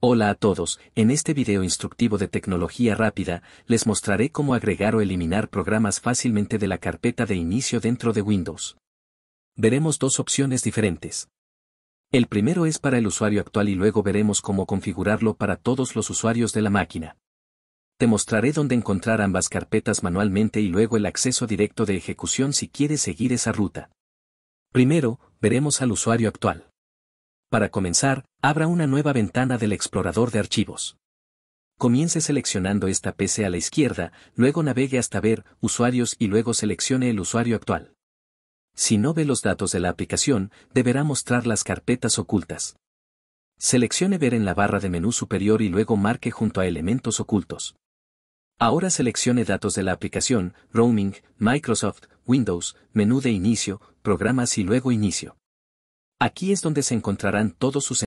Hola a todos, en este video instructivo de tecnología rápida, les mostraré cómo agregar o eliminar programas fácilmente de la carpeta de inicio dentro de Windows. Veremos dos opciones diferentes. El primero es para el usuario actual y luego veremos cómo configurarlo para todos los usuarios de la máquina. Te mostraré dónde encontrar ambas carpetas manualmente y luego el acceso directo de ejecución si quieres seguir esa ruta. Primero, veremos al usuario actual. Para comenzar, abra una nueva ventana del explorador de archivos. Comience seleccionando esta PC a la izquierda, luego navegue hasta ver Usuarios y luego seleccione el usuario actual. Si no ve los datos de la aplicación, deberá mostrar las carpetas ocultas. Seleccione Ver en la barra de menú superior y luego marque junto a Elementos ocultos. Ahora seleccione datos de la aplicación, Roaming, Microsoft, Windows, menú de inicio, Programas y luego Inicio. Aquí es donde se encontrarán todos sus